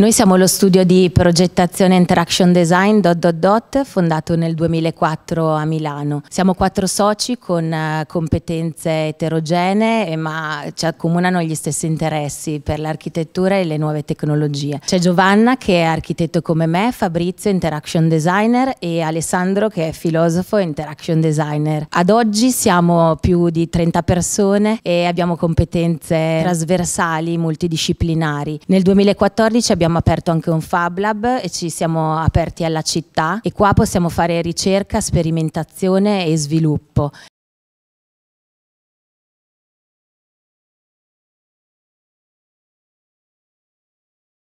Noi siamo lo studio di progettazione Interaction Design dot dot dot, fondato nel 2004 a Milano. Siamo quattro soci con eh, competenze eterogenee eh, ma ci accomunano gli stessi interessi per l'architettura e le nuove tecnologie. C'è Giovanna che è architetto come me, Fabrizio Interaction Designer e Alessandro che è filosofo Interaction Designer. Ad oggi siamo più di 30 persone e abbiamo competenze trasversali, multidisciplinari. Nel 2014 abbiamo abbiamo aperto anche un Fab Lab e ci siamo aperti alla città e qua possiamo fare ricerca, sperimentazione e sviluppo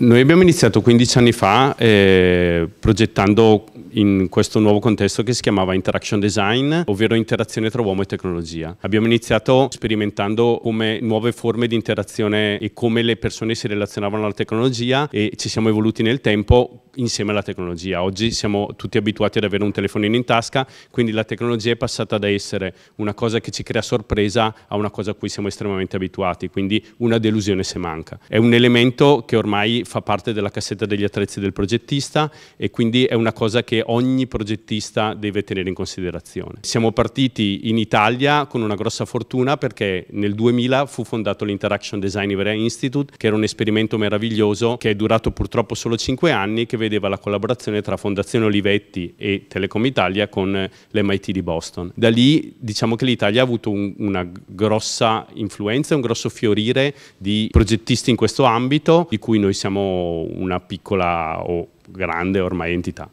Noi abbiamo iniziato 15 anni fa eh, progettando in questo nuovo contesto che si chiamava Interaction Design, ovvero interazione tra uomo e tecnologia. Abbiamo iniziato sperimentando come nuove forme di interazione e come le persone si relazionavano alla tecnologia e ci siamo evoluti nel tempo insieme alla tecnologia. Oggi siamo tutti abituati ad avere un telefonino in tasca, quindi la tecnologia è passata da essere una cosa che ci crea sorpresa a una cosa a cui siamo estremamente abituati, quindi una delusione se manca. È un elemento che ormai fa parte della cassetta degli attrezzi del progettista e quindi è una cosa che ogni progettista deve tenere in considerazione. Siamo partiti in Italia con una grossa fortuna perché nel 2000 fu fondato l'Interaction Design Ivrea Institute, che era un esperimento meraviglioso che è durato purtroppo solo 5 anni, che vedeva la collaborazione tra Fondazione Olivetti e Telecom Italia con l'MIT di Boston. Da lì diciamo che l'Italia ha avuto un, una grossa influenza, un grosso fiorire di progettisti in questo ambito, di cui noi siamo siamo una piccola o grande ormai entità.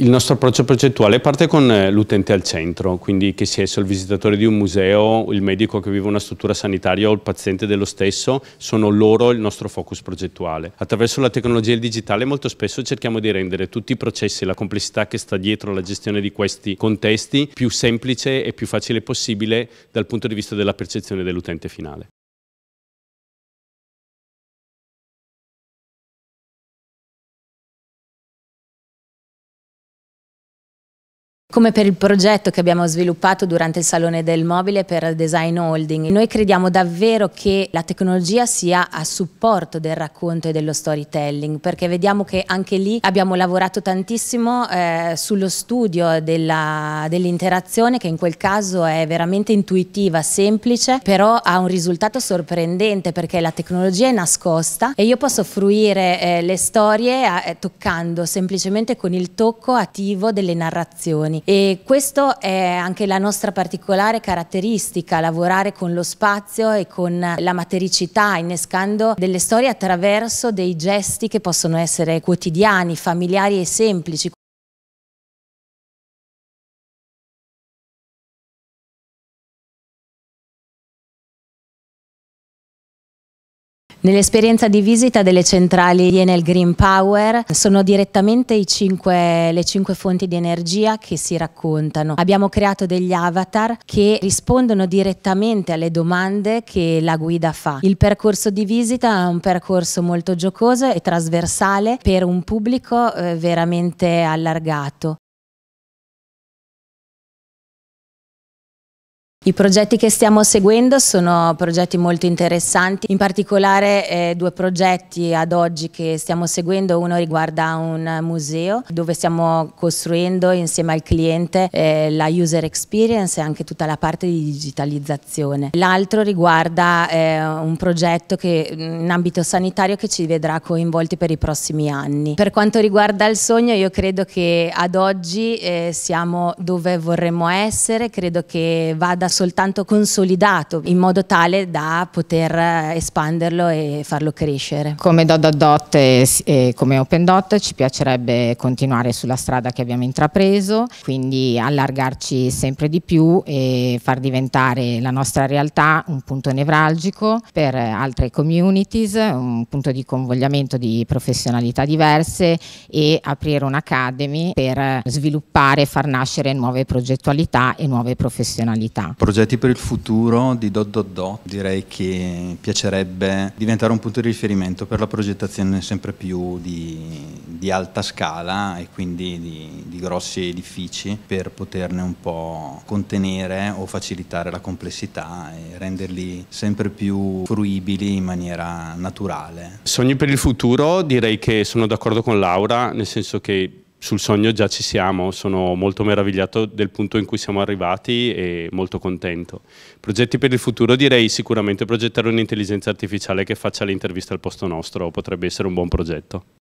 Il nostro approccio progettuale parte con eh, l'utente al centro, quindi che sia esso il visitatore di un museo, il medico che vive una struttura sanitaria o il paziente dello stesso, sono loro il nostro focus progettuale. Attraverso la tecnologia e il digitale molto spesso cerchiamo di rendere tutti i processi e la complessità che sta dietro la gestione di questi contesti più semplice e più facile possibile dal punto di vista della percezione dell'utente finale. come per il progetto che abbiamo sviluppato durante il Salone del Mobile per il Design Holding. Noi crediamo davvero che la tecnologia sia a supporto del racconto e dello storytelling, perché vediamo che anche lì abbiamo lavorato tantissimo eh, sullo studio dell'interazione dell che in quel caso è veramente intuitiva, semplice, però ha un risultato sorprendente perché la tecnologia è nascosta e io posso fruire eh, le storie eh, toccando semplicemente con il tocco attivo delle narrazioni e questa è anche la nostra particolare caratteristica, lavorare con lo spazio e con la matericità, innescando delle storie attraverso dei gesti che possono essere quotidiani, familiari e semplici. Nell'esperienza di visita delle centrali di Enel Green Power sono direttamente cinque, le cinque fonti di energia che si raccontano. Abbiamo creato degli avatar che rispondono direttamente alle domande che la guida fa. Il percorso di visita è un percorso molto giocoso e trasversale per un pubblico eh, veramente allargato. I progetti che stiamo seguendo sono progetti molto interessanti, in particolare eh, due progetti ad oggi che stiamo seguendo, uno riguarda un museo dove stiamo costruendo insieme al cliente eh, la user experience e anche tutta la parte di digitalizzazione. L'altro riguarda eh, un progetto che, mm, in ambito sanitario che ci vedrà coinvolti per i prossimi anni. Per quanto riguarda il sogno io credo che ad oggi eh, siamo dove vorremmo essere, credo che vada soltanto consolidato in modo tale da poter eh, espanderlo e farlo crescere. Come Dododot e, e come OpenDot ci piacerebbe continuare sulla strada che abbiamo intrapreso, quindi allargarci sempre di più e far diventare la nostra realtà un punto nevralgico per altre communities, un punto di convogliamento di professionalità diverse e aprire un'academy per sviluppare e far nascere nuove progettualità e nuove professionalità progetti per il futuro di Dot Dot Dot direi che piacerebbe diventare un punto di riferimento per la progettazione sempre più di, di alta scala e quindi di, di grossi edifici per poterne un po' contenere o facilitare la complessità e renderli sempre più fruibili in maniera naturale. Sogni per il futuro direi che sono d'accordo con Laura, nel senso che sul sogno già ci siamo, sono molto meravigliato del punto in cui siamo arrivati e molto contento. Progetti per il futuro direi sicuramente progettare un'intelligenza artificiale che faccia l'intervista al posto nostro potrebbe essere un buon progetto.